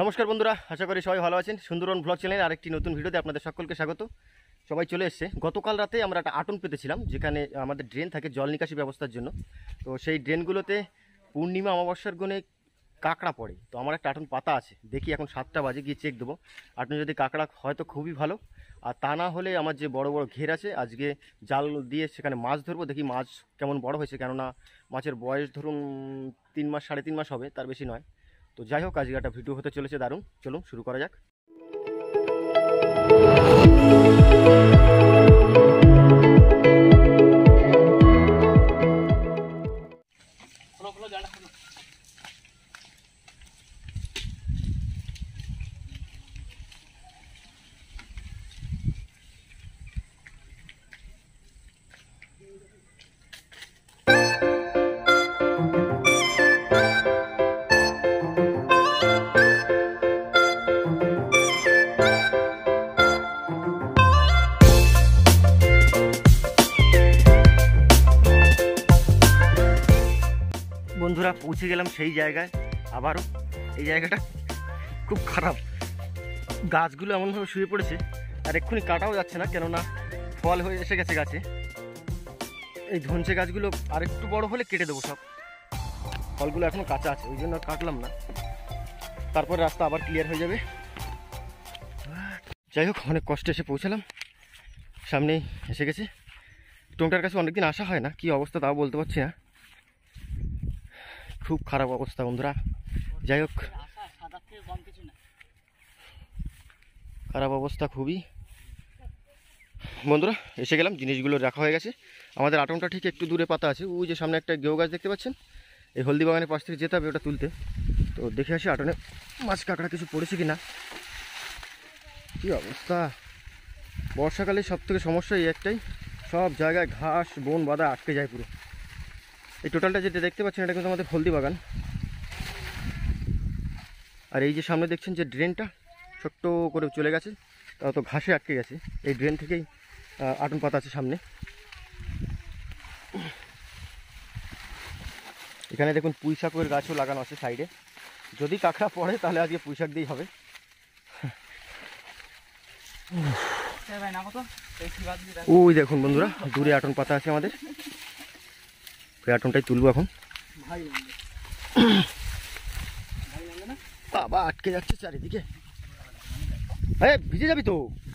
নমস্কার বন্ধুরা আশা করি সবাই ভালো আছেন সুন্দরবন ব্লগ চ্যানেলের আরেকটি নতুন ভিডিওতে আপনাদের সকলকে স্বাগত সবাই চলে এসছে গতকাল রাতে আমরা একটা আটন পেতেছিলাম যেখানে আমাদের ড্রেন থাকে জল নিকাশি ব্যবস্থার জন্য তো সেই ড্রেনগুলোতে পূর্ণিমা অমাবস্যার গুণে কাঁকড়া পড়ে তো আমার একটা আটন পাতা আছে দেখি এখন সাতটা বাজে গিয়ে চেক দেবো আটন যদি কাঁকড়া হয়তো খুবই ভালো আর তা না হলে আমার যে বড় বড় ঘের আছে আজকে জাল দিয়ে সেখানে মাছ ধরবো দেখি মাছ কেমন বড় হয়েছে কেননা মাছের বয়স ধরুন তিন মাস সাড়ে তিন মাস হবে তার বেশি নয় তো যাই হোক আজকে একটা ভিডিও হতে চলেছে দারুণ চলুন শুরু করা যাক সেই জায়গায় আবারও এই জায়গাটা খুব খারাপ গাছগুলো এমনভাবে শুয়ে পড়েছে আর এক্ষুনি কাটাও যাচ্ছে না কেননা ফল হয়ে এসে গেছে গাছে এই ধনসে গাছগুলো আরেকটু বড় হলে কেটে দেবো সব ফলগুলো এখনও কাঁচা আছে ওই জন্য কাটলাম না তারপর রাস্তা আবার ক্লিয়ার হয়ে যাবে যাই হোক অনেক কষ্টে এসে পৌঁছালাম সামনেই এসে গেছে টোংটার কাছে অনেকদিন আসা হয় না কি অবস্থা তাও বলতে পারছি না খুব খারাপ অবস্থা বন্ধুরা যাই হোক খারাপ অবস্থা খুবই বন্ধুরা এসে গেলাম জিনিসগুলো রাখা হয়ে গেছে আমাদের আটমটা ঠিক একটু দূরে পাতা আছে ওই যে সামনে একটা গেউ গাছ দেখতে পাচ্ছেন এই হলদি বাগানের পাশ থেকে যেতে হবে ওটা তুলতে তো দেখে আসি আটনে মাছ কাঁকড়া কিছু পড়েছে কি না কী অবস্থা বর্ষাকালে সব থেকে সমস্যা এই একটাই সব জায়গায় ঘাস বন বাঁধা আটকে যায় পুরো এই টোটালটা যেটা দেখতে পাচ্ছেন এটা কিন্তু আমাদের হলদি বাগান আর এই যে সামনে দেখছেন যে ড্রেনটা ছোট্ট করে চলে গেছে তা তো ঘাসে আটকে গেছে এই ড্রেন থেকেই আটন পাতা আছে সামনে এখানে দেখুন পুঁই শাকের গাছও লাগানো আছে সাইডে যদি কাঁকড়া পড়ে তাহলে আজকে পুঁই শাক দিয়েই হবে ও দেখুন বন্ধুরা দূরে আটন পাতা আছে আমাদের প্যারাটনটাই তুলবো এখন বাবা আটকে যাচ্ছে চারিদিকে হ্যাঁ ভিজে যাবি তো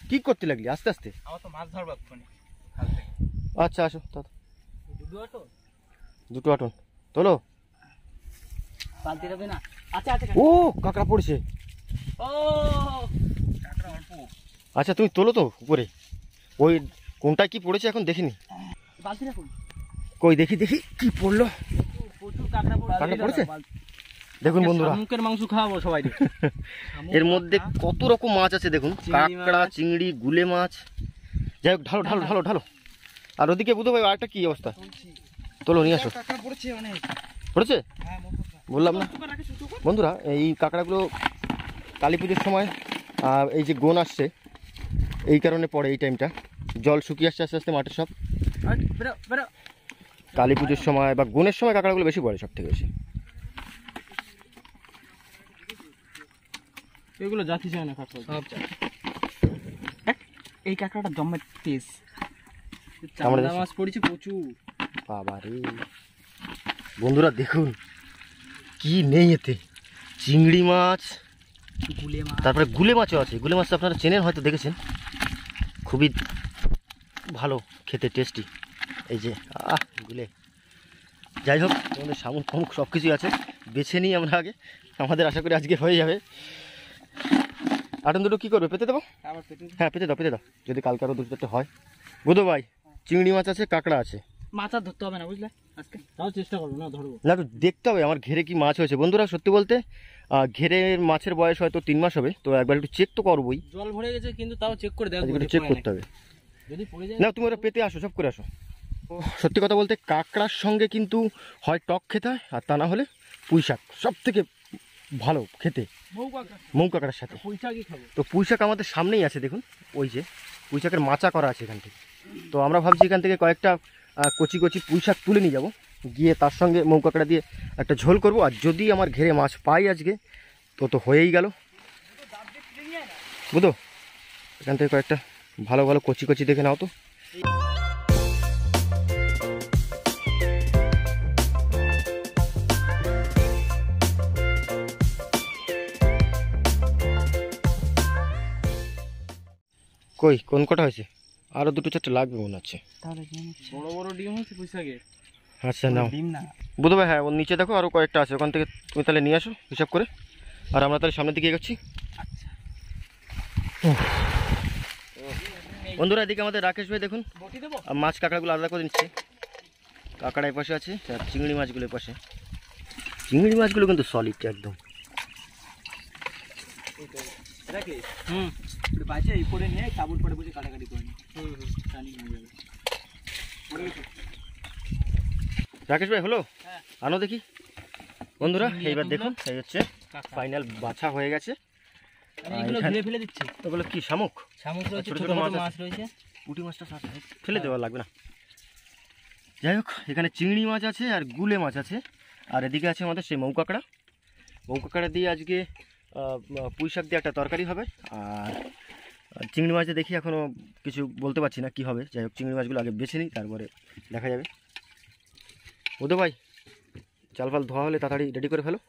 কি করতে লাগলি আস্তে আস্তে মানে, আচ্ছা আসো দুটো আটন তোলো আচ্ছা, আচ্ছা, ও কাঁকড়া পড়ছে আচ্ছা তুমি তোলো তো উপরে ওই কোনটা কি পড়েছে এখন দেখিনি বালতিটা কই দেখি দেখি কি পড়লো পড়েছে দেখুন বন্ধুরা মুখের মাংস খাওয়াবো সবাই এর মধ্যে কত রকম মাছ আছে দেখুন কাঁকড়া চিংড়ি গুলে মাছ যাই হোক ঢালো ঢালো ঢালো ঢালো আর ওদিকে বুধ ভাই আরেকটা কি অবস্থা তোলো নিয়ে আসো পড়েছে হ্যাঁ, বললাম না বন্ধুরা এই কাঁকড়াগুলো কালী পুজোর সময় এই যে গোন আসছে এই কারণে পড়ে এই টাইমটা জল শুকিয়ে আসছে আস্তে আস্তে মাঠে সব কালী পুজোর সময় বা গুণের সময় কাঁকড়াগুলো বেশি পড়ে সব থেকে বেশি এগুলো জাতি চায় না কাঁকড়া এই কাঁকড়াটা জম্মের তেজ চামড়া মাছ পড়েছে প্রচুর বাবা রে বন্ধুরা দেখুন কি নেই এতে চিংড়ি মাছ গুলে মাছ তারপরে গুলে মাছও আছে গুলে মাছ আপনারা চেনেন হয়তো দেখেছেন খুবই ভালো খেতে টেস্টি এই যে আহ গুলে যাই হোক আমাদের শামুক ফামুক সব কিছুই আছে বেছে নিই আমরা আগে আমাদের আশা করি আজকে হয়ে যাবে আটন দুটো কী করবে পেতে দেবো হ্যাঁ পেতে দাও পেতে দাও যদি কালকে আরও দুটো চারটে হয় বুধো ভাই চিংড়ি মাছ আছে কাঁকড়া আছে মাছ আর ধরতে হবে না বুঝলে আজকে তাও চেষ্টা করবো না ধরবো না তো দেখতে হবে আমার ঘেরে কি মাছ হয়েছে বন্ধুরা সত্যি বলতে ঘেরে মাছের বয়স হয়তো তিন মাস হবে তো একবার একটু চেক তো করবোই জল ভরে গেছে কিন্তু তাও চেক করে দেখো চেক করতে হবে যদি পড়ে যায় না তুমি ওরা পেতে আসো সব করে আসো সত্যি কথা বলতে কাঁকড়ার সঙ্গে কিন্তু হয় টক খেতে হয় আর তা না হলে পুঁই শাক সব থেকে ভালো খেতে মৌ কাঁকড়ার সাথে তো পুঁই শাক আমাদের সামনেই আছে দেখুন ওই যে পুঁই শাকের মাচা করা আছে এখান থেকে তো আমরা ভাবছি এখান থেকে কয়েকটা কচি কচি পুঁই শাক তুলে নিয়ে যাবো গিয়ে তার সঙ্গে মৌ কাঁকড়া দিয়ে একটা ঝোল করব আর যদি আমার ঘেরে মাছ পাই আজকে তো তো হয়েই গেল বুঝো এখান থেকে কয়েকটা ভালো ভালো কচি কচি দেখে নাও তো কই কোন কটা হয়েছে আরও দুটো চারটে লাগবে মনে হচ্ছে আচ্ছা নাও না বুধ ভাই হ্যাঁ ওর নিচে দেখো আরও কয়েকটা আছে ওখান থেকে তুমি তাহলে নিয়ে আসো হিসাব করে আর আমরা তাহলে সামনের দিকে এগোচ্ছি আচ্ছা। বন্ধুরা এদিকে আমাদের রাকেশ ভাই দেখুন আর মাছ কাঁকড়াগুলো আলাদা করে নিচ্ছে কাঁকড়া এপাশে আছে আর চিংড়ি মাছগুলো এপাশে চিংড়ি মাছগুলো কিন্তু সলিড একদম হুম বাজে এই করে নিয়ে পরে বসে কাটাকাটি করে রাকেশ ভাই হলো হ্যাঁ। আনো দেখি বন্ধুরা এইবার দেখুন এই হচ্ছে ফাইনাল বাছা হয়ে গেছে কি শামুক ছোট ছোট মাছ রয়েছে পুঁটি মাছটা ফেলে দেওয়া হ্যাঁ। লাগবে না যাই হোক এখানে চিংড়ি মাছ আছে আর গুলে মাছ আছে আর এদিকে আছে আমাদের সেই মৌকাকড়া মৌকাকড়া দিয়ে আজকে পুঁই শাক দিয়ে একটা তরকারি হবে আর চিংড়ি মাছ দেখি এখনও কিছু বলতে পারছি না কি হবে যাই হোক চিংড়ি মাছগুলো আগে বেছে নিই তারপরে দেখা যাবে ওদো ভাই চাল ফাল ধোয়া হলে তাড়াতাড়ি রেডি করে ফেলো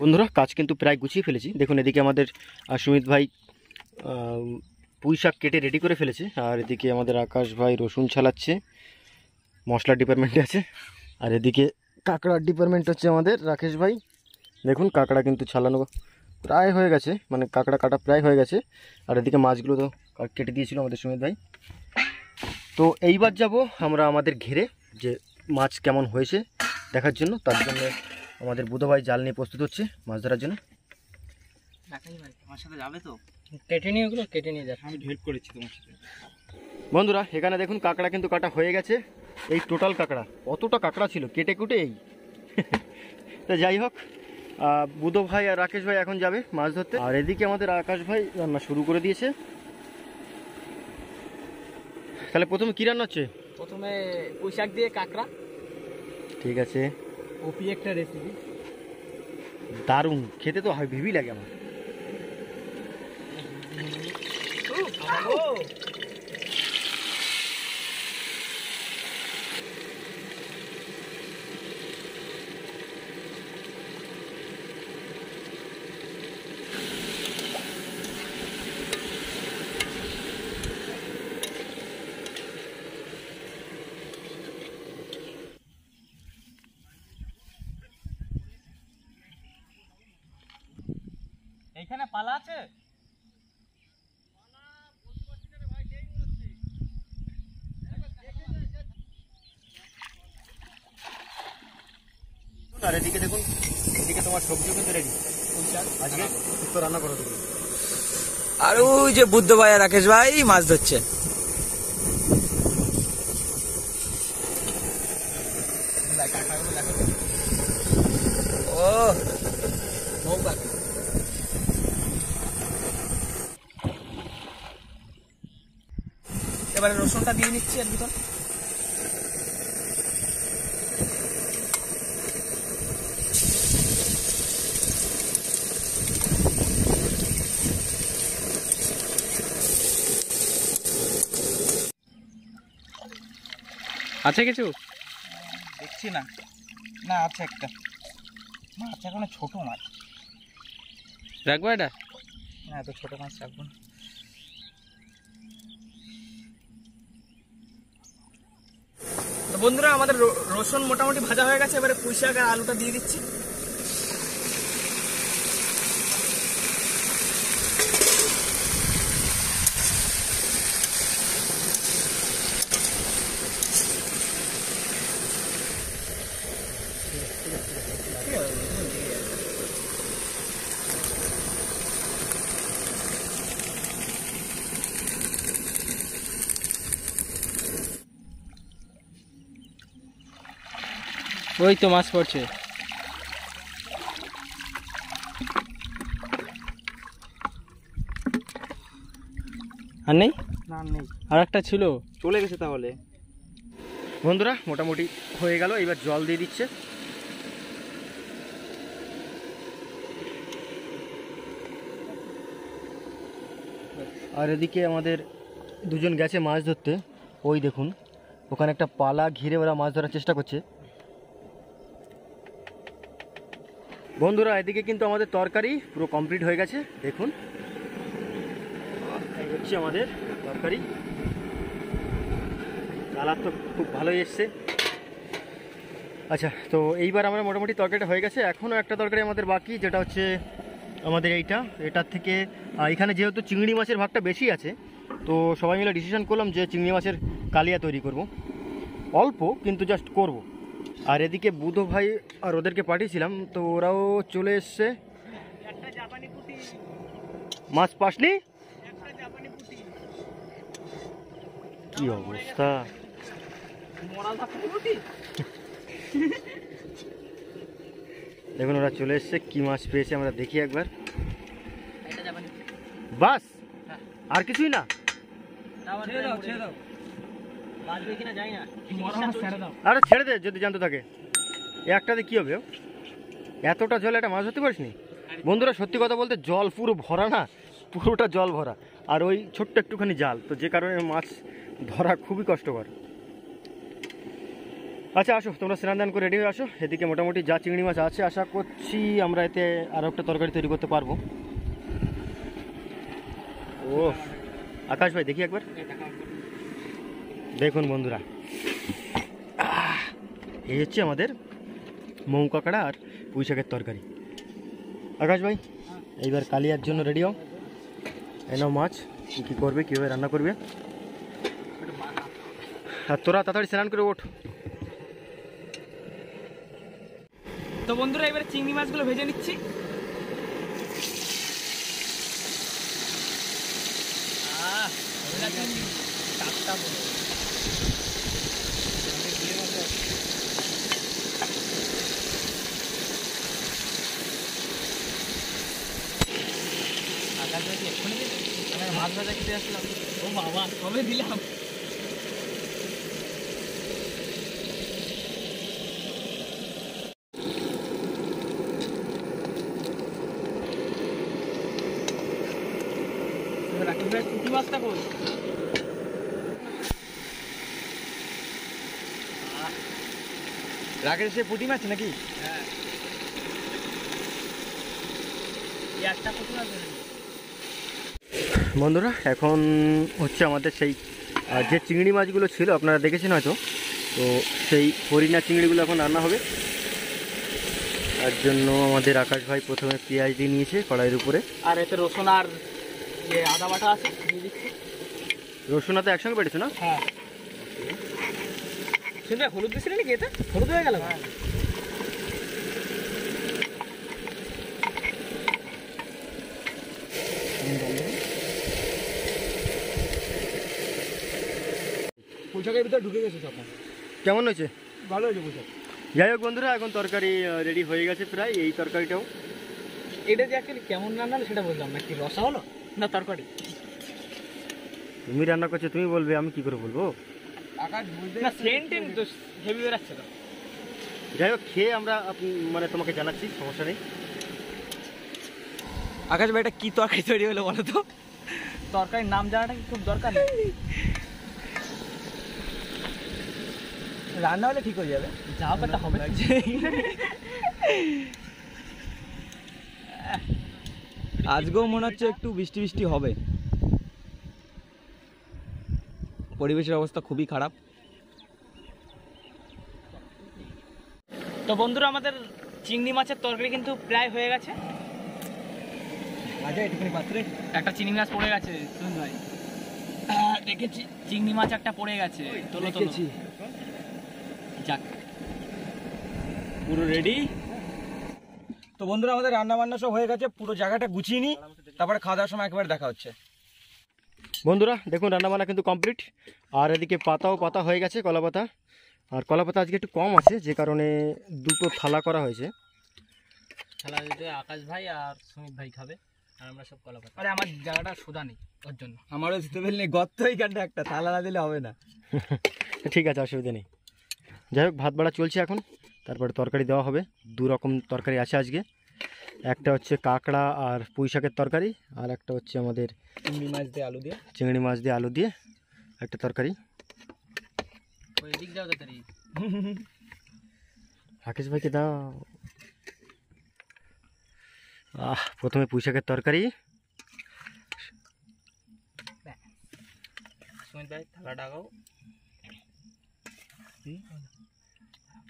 বন্ধুরা কাজ কিন্তু প্রায় গুছিয়ে ফেলেছি দেখুন এদিকে আমাদের সুমিত ভাই পুঁই শাক কেটে রেডি করে ফেলেছে আর এদিকে আমাদের আকাশ ভাই রসুন ছালাচ্ছে মশলা ডিপার্টমেন্টে আছে আর এদিকে কাঁকড়ার ডিপার্টমেন্ট হচ্ছে আমাদের রাকেশ ভাই দেখুন কাঁকড়া কিন্তু ছালানো প্রায় হয়ে গেছে মানে কাঁকড়া কাটা প্রায় হয়ে গেছে আর এদিকে মাছগুলো তো কেটে দিয়েছিল আমাদের সুমিত ভাই তো এইবার যাব আমরা আমাদের ঘেরে যে মাছ কেমন হয়েছে দেখার জন্য তার জন্য আমাদের বুধবাই জাল নিয়ে প্রস্তুত হচ্ছে মাছ ধরার জন্য বন্ধুরা এখানে দেখুন কাঁকড়া কিন্তু কাটা হয়ে গেছে এই টোটাল কাঁকড়া অতটা কাঁকড়া ছিল কেটে কুটে এই তা যাই হোক বুধ ভাই আর রাকেশ ভাই এখন যাবে মাছ ধরতে আর এদিকে আমাদের আকাশ ভাই রান্না শুরু করে দিয়েছে তাহলে প্রথমে কী রান্না হচ্ছে প্রথমে পুঁই দিয়ে কাঁকড়া ঠিক আছে ওপি একটা রেসিপি দারুণ খেতে তো হয় ভিবি লাগে আমার আর এদিকে দেখুন এদিকে তোমার সবজিও কিন্তু রেডি আজকে তো রান্না দেবো আর ওই যে বুদ্ধ ভাই রাকেশ ভাই মাছ ধরছে এবারে রসুনটা দিয়ে নিচ্ছি এর ভিতর আছে কিছু দেখছি না না আছে একটা মাছ এখন ছোট মাছ রাখবো এটা না এত ছোট মাছ রাখবো না বন্ধুরা আমাদের রসুন মোটামুটি ভাজা হয়ে গেছে এবারে পুঁই শাক আর আলুটা দিয়ে দিচ্ছি ওই তো মাছ পড়ছে আর নেই না নেই আর একটা ছিল চলে গেছে তাহলে বন্ধুরা মোটামুটি হয়ে গেল এবার জল দিয়ে দিচ্ছে আর এদিকে আমাদের দুজন গেছে মাছ ধরতে ওই দেখুন ওখানে একটা পালা ঘিরে ওরা মাছ ধরার চেষ্টা করছে বন্ধুরা এদিকে কিন্তু আমাদের তরকারি পুরো কমপ্লিট হয়ে গেছে দেখুন হচ্ছে আমাদের তরকারি কালার তো খুব ভালোই এসছে আচ্ছা তো এইবার আমরা মোটামুটি তরকারিটা হয়ে গেছে এখনও একটা তরকারি আমাদের বাকি যেটা হচ্ছে আমাদের এইটা এটার থেকে এখানে যেহেতু চিংড়ি মাছের ভাগটা বেশি আছে তো সবাই মিলে ডিসিশন করলাম যে চিংড়ি মাছের কালিয়া তৈরি করব অল্প কিন্তু জাস্ট করবো আর এদিকে বুধ ভাই আর ওদেরকে পাঠিয়েছিলাম তো ওরাও চলে এসছে মাছ পাসনি কি অবস্থা দেখুন ওরা চলে এসছে কি মাছ পেয়েছে আমরা দেখি একবার বাস আর কিছুই না আরে ছেড়ে দে যদি জানতে থাকে একটাতে কি হবে এতটা জলে একটা মাছ ধরতে পারিস নি বন্ধুরা সত্যি কথা বলতে জল পুরো ভরা না পুরোটা জল ভরা আর ওই ছোট্ট একটুখানি জাল তো যে কারণে মাছ ধরা খুবই কষ্টকর আচ্ছা আসো তোমরা স্নান দান করে রেডি হয়ে আসো এদিকে মোটামুটি যা চিংড়ি মাছ আছে আশা করছি আমরা এতে আরও একটা তরকারি তৈরি করতে পারবো ও আকাশ ভাই দেখি একবার দেখুন বন্ধুরা এই হচ্ছে আমাদের মৌ কাঁকড়া আর পুঁই শাকের তরকারি আকাশ ভাই এইবার কালিয়ার জন্য রেডি হও এনাও মাছ কী করবে কীভাবে রান্না করবে আর তোরা তাড়াতাড়ি স্নান করে ওঠ তো বন্ধুরা এবার চিংড়ি মাছগুলো ভেজে নিচ্ছি বান্দা দেখতে আসলাম ও বাবা কবে দিলাম রাকিব ভাই কুটি মাছটা কই রাকেশ সে পুটি মাছ নাকি হ্যাঁ একটা পুটি মাছ বন্ধুরা এখন হচ্ছে আমাদের সেই যে চিংড়ি মাছগুলো ছিল আপনারা দেখেছেন হয়তো তো সেই হরিণা চিংড়িগুলো এখন রান্না হবে তার জন্য আমাদের আকাশ ভাই প্রথমে পেঁয়াজ দিয়ে নিয়েছে কড়াইয়ের উপরে আর এতে রসুন আর ইয়ে আদা বাটা আছে রসুন তো একসঙ্গে বেড়েছো না হ্যাঁ হলুদ দিয়েছিলেন নাকি এতে হলুদ হয়ে গেল হ্যাঁ পোশাকের ভিতরে ঢুকে গেছে তখন কেমন হয়েছে ভালো হয়েছে পোশাক যাই হোক বন্ধুরা এখন তরকারি রেডি হয়ে গেছে প্রায় এই তরকারিটাও এটা যে অ্যাকচুয়ালি কেমন রান্না সেটা বললাম না কি রসা হলো না তরকারি তুমি রান্না করছো তুমি বলবে আমি কি করে বলবো না তো হেভি বেরাচ্ছে যাই হোক খেয়ে আমরা মানে তোমাকে জানাচ্ছি সমস্যা নেই আকাশ ভাই এটা কী তরকারি তৈরি হলো বলো তো তরকারির নাম জানাটা কি খুব দরকার নেই রান্না হলে ঠিক হয়ে যাবে যা ব্যাপারটা হবে আজকেও মনে হচ্ছে একটু বৃষ্টি বৃষ্টি হবে পরিবেশের অবস্থা খুবই খারাপ তো বন্ধুরা আমাদের চিংড়ি মাছের তরকারি কিন্তু প্রায় হয়ে গেছে একটা চিংড়ি মাছ পড়ে গেছে ভাই দেখেছি চিংড়ি মাছ একটা পড়ে গেছে তোলো তোলো যাক পুরো রেডি তো বন্ধুরা আমাদের রান্না বান্না সব হয়ে গেছে পুরো জায়গাটা গুছিয়ে নিই তারপরে খাওয়া দাওয়ার সময় একবার দেখা হচ্ছে বন্ধুরা দেখুন রান্নাবান্না কিন্তু কমপ্লিট আর এদিকে পাতাও পাতা হয়ে গেছে কলা পাতা আর কলা পাতা আজকে একটু কম আছে যে কারণে দুটো থালা করা হয়েছে থালা দিতে আকাশ ভাই আর সুমিত ভাই খাবে আর আমরা সব কলা পাতা আরে আমার জায়গাটা সোজা নেই ওর জন্য আমারও জিতে বেল নেই গর্ত একটা থালা না দিলে হবে না ঠিক আছে অসুবিধা নেই যাইক ভাত বড়া চোলছে এখন তারপরে তরকারি দেওয়া হবে দুই রকম তরকারি আছে আজকে একটা হচ্ছে কাকড়া আর পয়শাকে তরকারি আর একটা হচ্ছে আমাদের চিংড়ি মাছ দিয়ে আলু দিয়ে চিংড়ি মাছ দিয়ে আলু দিয়ে একটা তরকারি ওইদিক যাও তরকারি আকিছ ভাই কি দাও আহ প্রথমে পয়শাকে তরকারি হ্যাঁ সোমদাই ঠলা দাও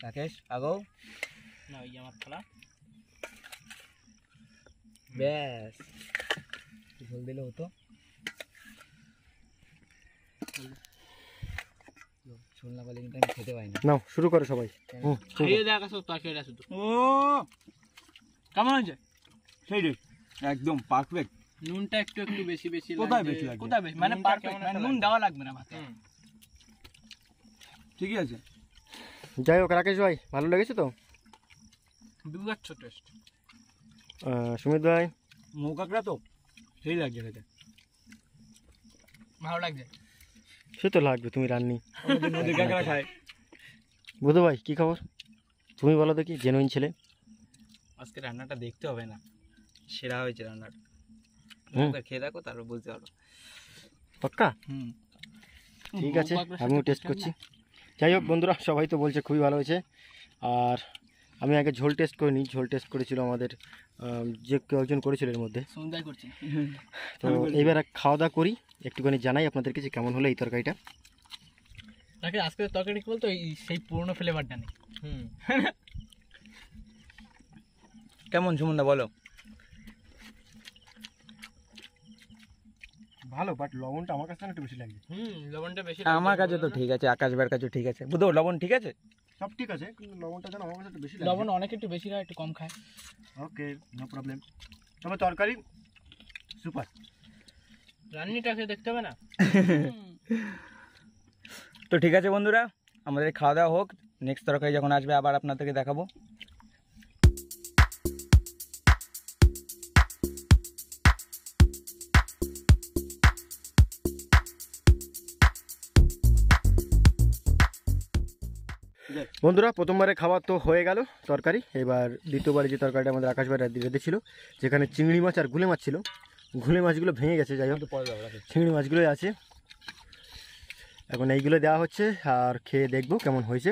রাকেশ আগো না ওই আমার খেলা ব্যাস ভুল দিলে হতো শুরু সবাই কেমন হয়েছে সেই রে একদম পারফেক্ট নুনটা একটু একটু বেশি বেশি কোথায় বেশি কোথায় বেশি মানে, মানে নুন দেওয়া লাগবে না ঠিকই আছে যাই হোক রাকেশ ভাই ভালো লেগেছে তো দুর্গাচ্ছ টেস্ট সুমিত ভাই মৌকাকড়া তো সেই লাগছে খেতে ভালো লাগছে সে তো লাগবে তুমি রান্নি বুধু ভাই কী খবর তুমি বলো দেখি জেনুইন ছেলে আজকে রান্নাটা দেখতে হবে না সেরা হয়েছে রান্নাটা খেয়ে দেখো তারপর বুঝতে পারো পাক্কা হুম ঠিক আছে আমিও টেস্ট করছি যাই হোক বন্ধুরা সবাই তো বলছে খুবই ভালো হয়েছে আর আমি আগে ঝোল টেস্ট করে নিই ঝোল টেস্ট করেছিল আমাদের যে কেউ একজন করেছিল এর মধ্যে তো এইবার খাওয়া দাওয়া করি একটুখানি জানাই আপনাদেরকে যে কেমন হলো এই তরকারিটা আজকে তরকারি বলতো সেই পুরোনো ফ্লেভারটা নেই হুম কেমন সুমন্দা বলো ভালো বাট লবণটা আমার কাছে একটু বেশি লাগে হুম লবণটা বেশি আমার কাছে তো ঠিক আছে আকাশ ভাইয়ের কাছে ঠিক আছে বুধো লবণ ঠিক আছে সব ঠিক আছে কিন্তু লবণটা যেন আমার কাছে একটু বেশি লাগে লবণ অনেক একটু বেশি হয় একটু কম খায় ওকে নো প্রবলেম তবে তরকারি সুপার রান্নিটা খেয়ে দেখতে হবে না তো ঠিক আছে বন্ধুরা আমাদের খাওয়া দাওয়া হোক নেক্সট তরকারি যখন আসবে আবার আপনাদেরকে দেখাবো বন্ধুরা প্রথমবারে খাওয়া তো হয়ে গেল তরকারি এবার দ্বিতীয়বারে যে তরকারিটা আমাদের আকাশবাড়ি রাত্রি ছিল যেখানে চিংড়ি মাছ আর গুলে মাছ ছিল ঘুলে মাছগুলো ভেঙে গেছে যাই হোক চিংড়ি মাছগুলোই আছে এখন এইগুলো দেওয়া হচ্ছে আর খেয়ে দেখব কেমন হয়েছে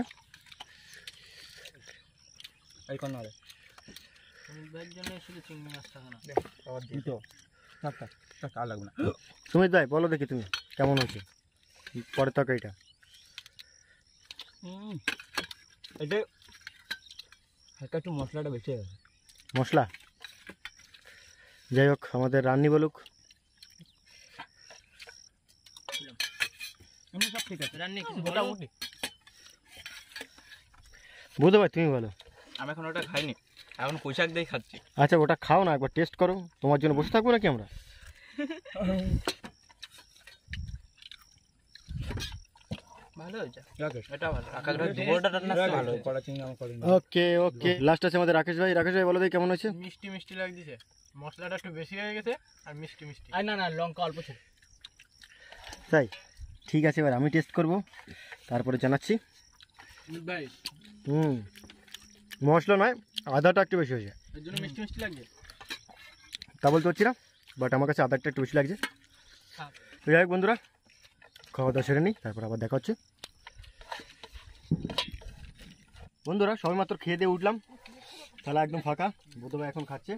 তুমি তাই বলো দেখি তুমি কেমন হয়েছে পরের তরকারিটা এটা হালকা একটু মশলাটা বেঁচে মশলা যাই হোক আমাদের রান্নি বলুক মোটামুটি বুঝতে পারছি তুমি বলো আমি এখন ওটা খাইনি এখন পোশাক দিয়ে খাচ্ছি আচ্ছা ওটা খাও না একবার টেস্ট করো তোমার জন্য বসে থাকবো নাকি আমরা ওকে ওকে লাস্ট আছে আমাদের রাকেশ ভাই রাকেশ ভাই কেমন হয়েছে মিষ্টি মিষ্টি মশলাটা একটু বেশি হয়ে গেছে আর মিষ্টি মিষ্টি আর না না লঙ্কা অল্প তাই ঠিক আছে এবার আমি টেস্ট করব তারপরে জানাচ্ছি ভাই হুম মশলা নয় আদাটা একটু বেশি হয়েছে তা বলতে পারছি না বাট আমার কাছে আদারটা একটু বেশি লাগছে হ্যাঁ। বন্ধুরা খাওয়া দাওয়া সেরে নিই তারপর আবার দেখা হচ্ছে বন্ধুরা মাত্র খেয়ে দিয়ে উঠলাম থালা একদম ফাঁকা বোধবা এখন খাচ্ছে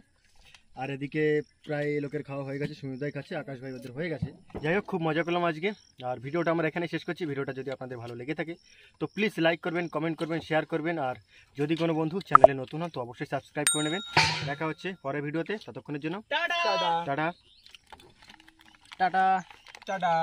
আর এদিকে প্রায় লোকের খাওয়া হয়ে গেছে সুমিতাই খাচ্ছে আকাশ ভাই ওদের হয়ে গেছে যাই হোক খুব মজা পেলাম আজকে আর ভিডিওটা আমরা এখানে শেষ করছি ভিডিওটা যদি আপনাদের ভালো লেগে থাকে তো প্লিজ লাইক করবেন কমেন্ট করবেন শেয়ার করবেন আর যদি কোনো বন্ধু চ্যানেলে নতুন হন তো অবশ্যই সাবস্ক্রাইব করে নেবেন দেখা হচ্ছে পরের ভিডিওতে ততক্ষণের জন্য টাটা টাটা টাটা